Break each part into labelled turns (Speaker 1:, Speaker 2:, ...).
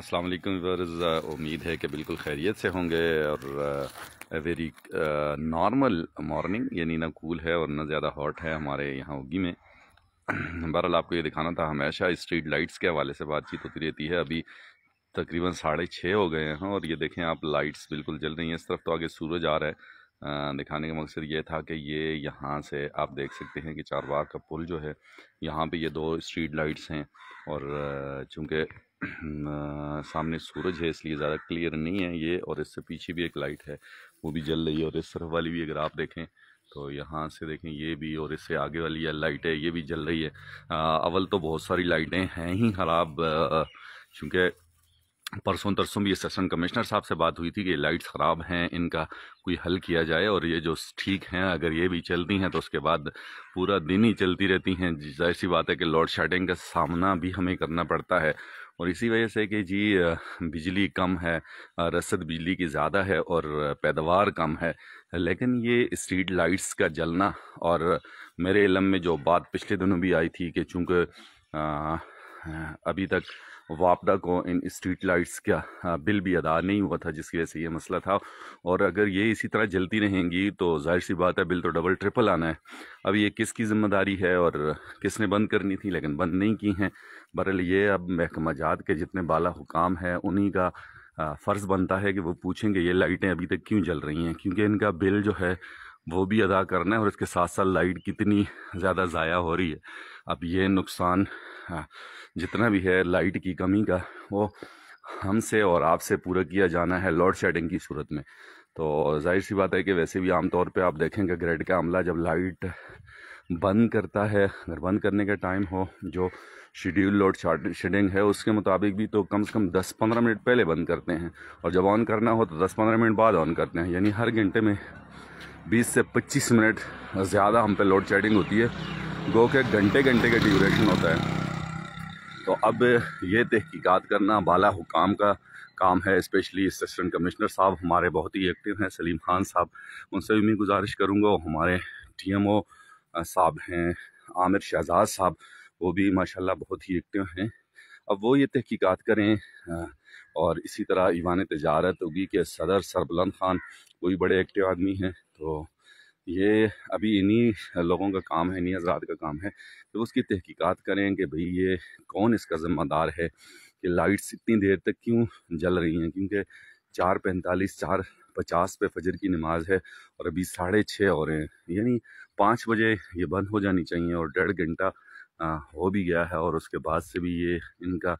Speaker 1: अस्सलाम वालेकुम व्यूअर्स उम्मीद है कि बिल्कुल खैरियत से होंगे और वेरी नॉर्मल मॉर्निंग यानी ना कूल है और ना ज़्यादा हॉट है हमारे यहाँ उगी में बहरहाल आपको ये दिखाना था हमेशा स्ट्रीट लाइट्स के हवाले से बातचीत होती रहती है अभी तकरीबन साढ़े छः हो गए हैं और ये देखें आप लाइट्स बिल्कुल जल रही हैं इस तरफ तो आगे सूरज आ रहा है दिखाने का मकसद ये था कि ये यहाँ से आप देख सकते हैं कि चारबाग का पुल जो है यहाँ पे ये दो स्ट्रीट लाइट्स हैं और चूँकि सामने सूरज है इसलिए ज़्यादा क्लियर नहीं है ये और इससे पीछे भी एक लाइट है वो भी जल रही है और इस तरफ वाली भी अगर आप देखें तो यहाँ से देखें ये भी और इससे आगे वाली लाइट है ये भी जल रही है अव्वल अवल तो बहुत सारी लाइटें हैं ही ख़राब चूँकि परसों तरसों भी सेशन कमिश्नर साहब से बात हुई थी कि लाइट्स ख़राब हैं इनका कोई हल किया जाए और ये जो ठीक हैं अगर ये भी चलती हैं तो उसके बाद पूरा दिन ही चलती रहती हैं जाहिर सी बात है कि लोड शेडिंग का सामना भी हमें करना पड़ता है और इसी वजह से कि जी बिजली कम है रसद बिजली की ज़्यादा है और पैदावार कम है लेकिन ये स्ट्रीट लाइट्स का जलना और मेरे इलम में जो बात पिछले दिनों भी आई थी कि चूँकि अभी तक वापदा को इन स्ट्रीट लाइट्स का बिल भी अदा नहीं हुआ था जिसकी वजह से ये मसला था और अगर ये इसी तरह जलती रहेंगी तो जाहिर सी बात है बिल तो डबल ट्रिपल आना है अब ये किसकी जिम्मेदारी है और किसने बंद करनी थी लेकिन बंद नहीं की हैं बहरल ये अब महकमा जात के जितने बाला हुकाम हैं उन्हीं का फ़र्ज़ बनता है कि वो पूछेंगे ये लाइटें अभी तक क्यों जल रही हैं क्योंकि इनका बिल जो है वो भी अदा करना है और इसके साथ साथ लाइट कितनी ज़्यादा ज़ाया हो रही है अब ये नुकसान हाँ, जितना भी है लाइट की कमी का वो हमसे और आपसे पूरा किया जाना है लोड शेडिंग की सूरत में तो जाहिर सी बात है कि वैसे भी आमतौर पे आप देखेंगे ग्रेड का अमला जब लाइट बंद करता है अगर बंद करने का टाइम हो जो शेड्यूल लोड शेडिंग है उसके मुताबिक भी तो कम से कम 10-15 मिनट पहले बंद करते हैं और जब ऑन करना हो तो 10-15 मिनट बाद ऑन करते हैं यानी हर घंटे में 20 से 25 मिनट ज़्यादा हम पे लोड शेडिंग होती है गो के घंटे घंटे का ड्यूरेशन होता है तो अब ये तहकीकात करना बाला हुकाम का काम है स्पेशली असिस्टेंट कमिश्नर साहब हमारे बहुत ही एक्टिव हैं सलीम खान साहब उनसे भी मैं गुजारिश करूँगा हमारे टी एम ओ साहब हैं आमिर शहजाद साहब वो भी माशाल्लाह बहुत ही एक्टिव हैं अब वो ये तहकीकात करें हाँ, और इसी तरह ईवान तजारत होगी कि सदर सरबुलंद ख़ान कोई बड़े एक्टिव आदमी हैं तो ये अभी इन्हीं लोगों का काम है इन्हीं हजरात का काम है तो उसकी तहकीकात करें कि भई ये कौन इसका ज़िम्मेदार है कि लाइट्स इतनी देर तक क्यों जल रही हैं क्योंकि चार पैंतालीस चार पचास पे फजर की नमाज है और अभी साढ़े छः हो रहे हैं यानी पाँच बजे ये बंद हो जानी चाहिए और डेढ़ घंटा हो भी गया है और उसके बाद से भी ये इनका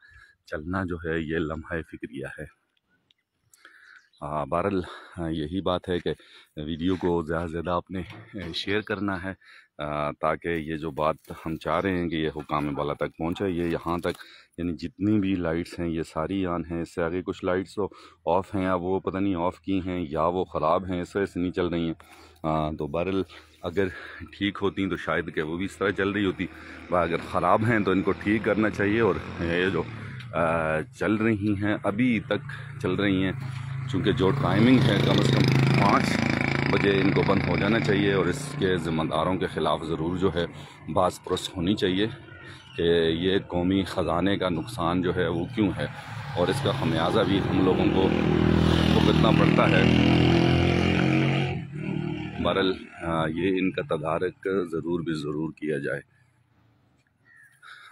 Speaker 1: चलना जो है ये लम्हा फ़िक्रिया है बहरल यही बात है कि वीडियो को ज़्यादा से ज़्यादा आपने शेयर करना है ताकि ये जो बात हम चाह रहे हैं कि ये हुकाम बाला तक पहुँचे ये यहाँ तक यानी जितनी भी लाइट्स हैं ये सारी ऑन हैं इससे आगे कुछ लाइट्स तो ऑफ़ हैं या वो पता नहीं ऑफ़ की हैं या वो ख़राब हैं इस वजह से नहीं चल रही हैं तो बहरल अगर ठीक होती तो शायद के वो भी इस तरह चल रही होती व अगर ख़राब हैं तो इनको ठीक करना चाहिए और ये जो आ, चल रही हैं अभी तक चल रही हैं चूँकि जो टाइमिंग है कम अज़ कम पाँच बजे इनको बंद हो जाना चाहिए और इसके ज़िम्मेदारों के ख़िलाफ़ ज़रूर जो है बास पुरुष होनी चाहिए कि ये कौमी ख़जाने का नुकसान जो है वो क्यों है और इसका खमियाजा भी हम लोगों को भुगतना तो पड़ता है बहरल ये इनका तदारक ज़रूर भी ज़रूर किया जाए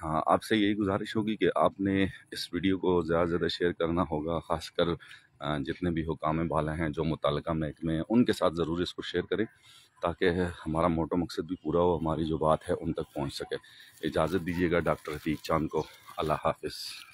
Speaker 1: हाँ आपसे यही गुजारिश होगी कि आपने इस वीडियो को ज़्यादा से ज़्यादा शेयर करना होगा ख़ासकर जितने भी हुकाम वाला हैं जो मुतल महकमे हैं उनके साथ ज़रूर इसको शेयर करें ताकि हमारा मोटो मकसद भी पूरा हो हमारी जो बात है उन तक पहुँच सके इजाज़त दीजिएगा डॉक्टर रफ़ीक चांद को अल्लाह हाफिज़